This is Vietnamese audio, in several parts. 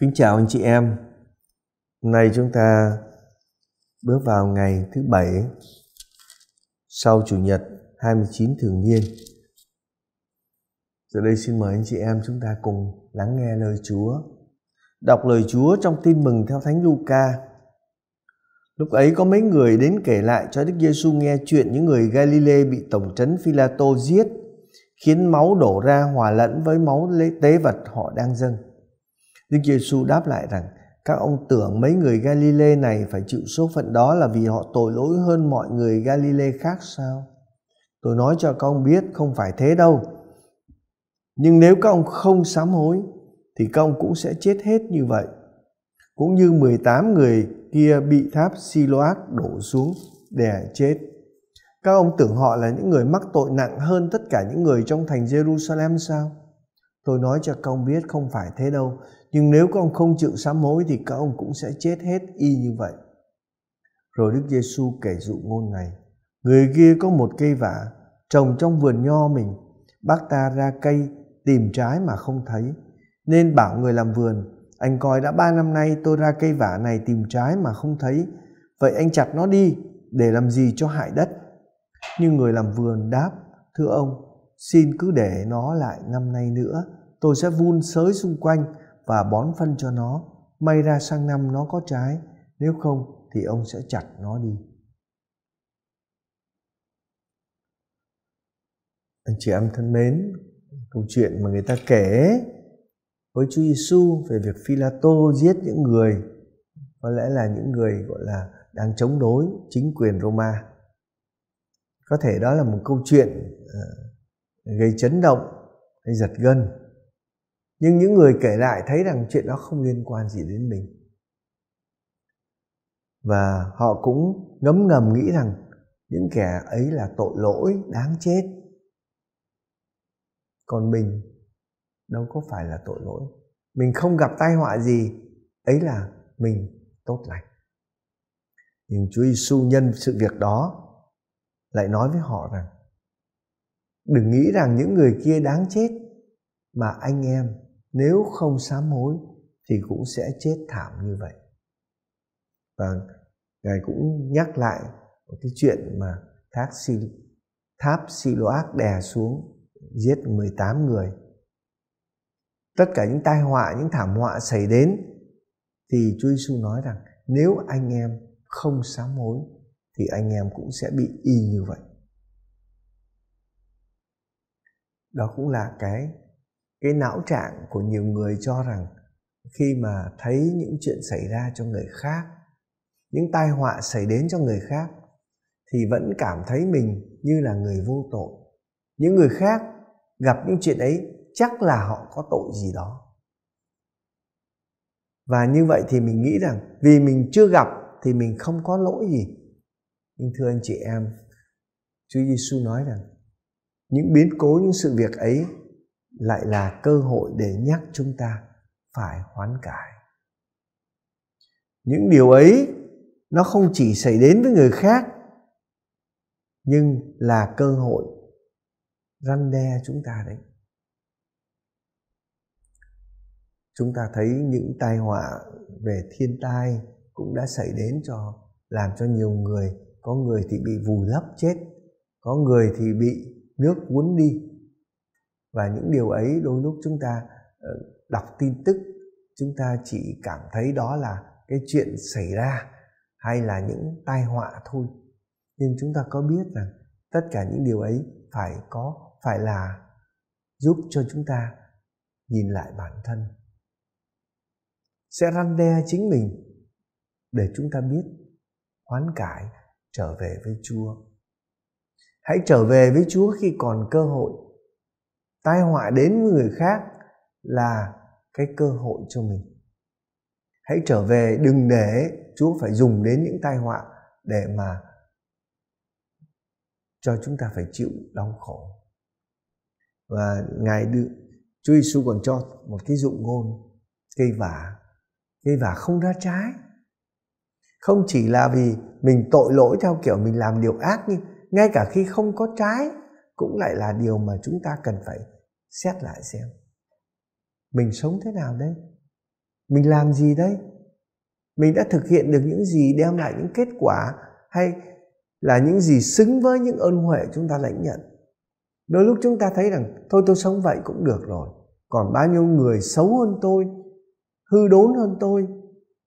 Kính chào anh chị em. Hôm nay chúng ta bước vào ngày thứ bảy sau chủ nhật 29 thường niên. Giờ đây xin mời anh chị em chúng ta cùng lắng nghe lời Chúa. Đọc lời Chúa trong tin mừng theo Thánh Luca. Lúc ấy có mấy người đến kể lại cho Đức Giêsu nghe chuyện những người Galilee bị tổng trấn phi tô giết khiến máu đổ ra hòa lẫn với máu lễ tế vật họ đang dâng Đức Giêsu đáp lại rằng các ông tưởng mấy người Galile này phải chịu số phận đó là vì họ tội lỗi hơn mọi người Galile khác sao? Tôi nói cho các ông biết không phải thế đâu. Nhưng nếu các ông không sám hối thì các ông cũng sẽ chết hết như vậy. Cũng như 18 người kia bị tháp Siloac đổ xuống để chết. Các ông tưởng họ là những người mắc tội nặng hơn tất cả những người trong thành Jerusalem sao? Tôi nói cho các ông biết không phải thế đâu nhưng nếu con không chịu sám hối thì các ông cũng sẽ chết hết y như vậy rồi đức giêsu kể dụ ngôn này người kia có một cây vả trồng trong vườn nho mình bác ta ra cây tìm trái mà không thấy nên bảo người làm vườn anh coi đã ba năm nay tôi ra cây vả này tìm trái mà không thấy vậy anh chặt nó đi để làm gì cho hại đất nhưng người làm vườn đáp thưa ông xin cứ để nó lại năm nay nữa tôi sẽ vun sới xung quanh và bón phân cho nó. May ra sang năm nó có trái, nếu không thì ông sẽ chặt nó đi. Anh chị em thân mến, câu chuyện mà người ta kể với Chúa Giêsu về việc Phi-la-tô giết những người có lẽ là những người gọi là đang chống đối chính quyền Roma. Có thể đó là một câu chuyện ờ, gây chấn động, gây giật gân nhưng những người kể lại thấy rằng chuyện đó không liên quan gì đến mình và họ cũng ngấm ngầm nghĩ rằng những kẻ ấy là tội lỗi đáng chết còn mình đâu có phải là tội lỗi mình không gặp tai họa gì ấy là mình tốt lành nhưng Chúa Giêsu nhân sự việc đó lại nói với họ rằng đừng nghĩ rằng những người kia đáng chết mà anh em nếu không sám hối thì cũng sẽ chết thảm như vậy và ngài cũng nhắc lại một cái chuyện mà thác si, tháp Siloac đè xuống giết 18 người tất cả những tai họa những thảm họa xảy đến thì Chúa Giêsu nói rằng nếu anh em không sám hối thì anh em cũng sẽ bị y như vậy đó cũng là cái cái não trạng của nhiều người cho rằng khi mà thấy những chuyện xảy ra cho người khác những tai họa xảy đến cho người khác thì vẫn cảm thấy mình như là người vô tội những người khác gặp những chuyện ấy chắc là họ có tội gì đó và như vậy thì mình nghĩ rằng vì mình chưa gặp thì mình không có lỗi gì nhưng thưa anh chị em chúa giêsu nói rằng những biến cố những sự việc ấy lại là cơ hội để nhắc chúng ta phải hoán cải những điều ấy nó không chỉ xảy đến với người khác nhưng là cơ hội răn đe chúng ta đấy chúng ta thấy những tai họa về thiên tai cũng đã xảy đến cho làm cho nhiều người có người thì bị vùi lấp chết có người thì bị nước cuốn đi và những điều ấy đôi lúc chúng ta ờ, đọc tin tức chúng ta chỉ cảm thấy đó là cái chuyện xảy ra hay là những tai họa thôi nhưng chúng ta có biết rằng tất cả những điều ấy phải có phải là giúp cho chúng ta nhìn lại bản thân sẽ răn đe chính mình để chúng ta biết hoán cải trở về với chúa hãy trở về với chúa khi còn cơ hội tai họa đến với người khác là cái cơ hội cho mình hãy trở về đừng để chúa phải dùng đến những tai họa để mà cho chúng ta phải chịu đau khổ và ngài đưa Chúa Giêsu còn cho một cái dụ ngôn cây vả cây vả không ra trái không chỉ là vì mình tội lỗi theo kiểu mình làm điều ác nhưng ngay cả khi không có trái cũng lại là điều mà chúng ta cần phải xét lại xem mình sống thế nào đây mình làm gì đây mình đã thực hiện được những gì đem lại những kết quả hay là những gì xứng với những ơn huệ chúng ta lãnh nhận đôi lúc chúng ta thấy rằng thôi tôi sống vậy cũng được rồi còn bao nhiêu người xấu hơn tôi hư đốn hơn tôi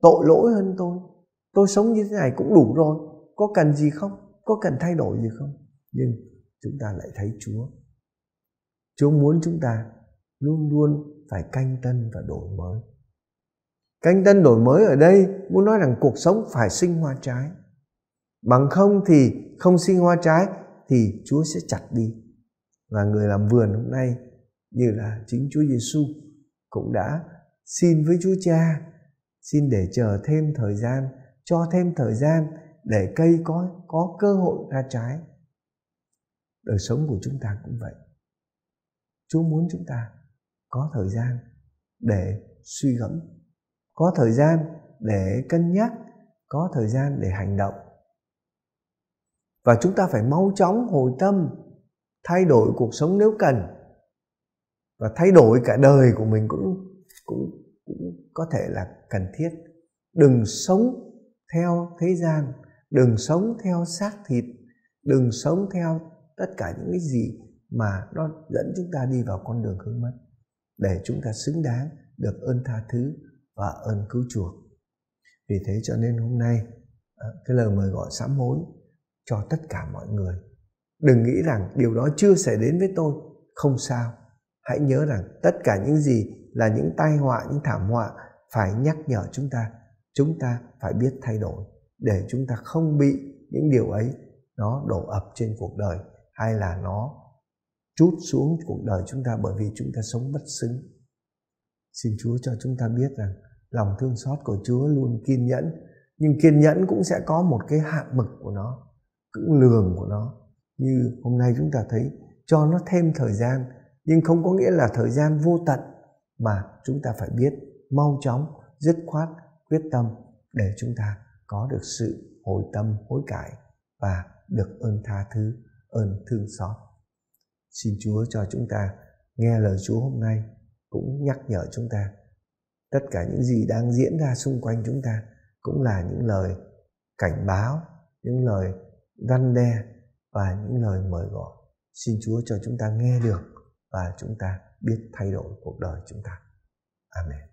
tội lỗi hơn tôi tôi sống như thế này cũng đủ rồi có cần gì không có cần thay đổi gì không nhưng chúng ta lại thấy chúa Chúa muốn chúng ta luôn luôn phải canh tân và đổi mới. Canh tân đổi mới ở đây muốn nói rằng cuộc sống phải sinh hoa trái. Bằng không thì không sinh hoa trái thì Chúa sẽ chặt đi. Và người làm vườn hôm nay như là chính Chúa Giêsu cũng đã xin với Chúa Cha xin để chờ thêm thời gian, cho thêm thời gian để cây có có cơ hội ra trái. Đời sống của chúng ta cũng vậy. Chúa muốn chúng ta có thời gian để suy gẫm, có thời gian để cân nhắc, có thời gian để hành động. Và chúng ta phải mau chóng hồi tâm, thay đổi cuộc sống nếu cần và thay đổi cả đời của mình cũng cũng cũng có thể là cần thiết. Đừng sống theo thế gian, đừng sống theo xác thịt, đừng sống theo tất cả những cái gì mà nó dẫn chúng ta đi vào con đường hướng mất để chúng ta xứng đáng được ơn tha thứ và ơn cứu chuộc. Vì thế cho nên hôm nay à, cái lời mời gọi sám hối cho tất cả mọi người. Đừng nghĩ rằng điều đó chưa xảy đến với tôi, không sao. Hãy nhớ rằng tất cả những gì là những tai họa, những thảm họa phải nhắc nhở chúng ta. Chúng ta phải biết thay đổi để chúng ta không bị những điều ấy nó đổ ập trên cuộc đời hay là nó trút xuống cuộc đời chúng ta bởi vì chúng ta sống bất xứng. Xin Chúa cho chúng ta biết rằng lòng thương xót của Chúa luôn kiên nhẫn, nhưng kiên nhẫn cũng sẽ có một cái hạn mực của nó, cưỡng lường của nó. Như hôm nay chúng ta thấy cho nó thêm thời gian, nhưng không có nghĩa là thời gian vô tận mà chúng ta phải biết mau chóng, dứt khoát, quyết tâm để chúng ta có được sự hồi tâm hối cải và được ơn tha thứ, ơn thương xót. Xin Chúa cho chúng ta nghe lời Chúa hôm nay cũng nhắc nhở chúng ta. Tất cả những gì đang diễn ra xung quanh chúng ta cũng là những lời cảnh báo, những lời răn đe và những lời mời gọi. Xin Chúa cho chúng ta nghe được và chúng ta biết thay đổi cuộc đời chúng ta. Amen.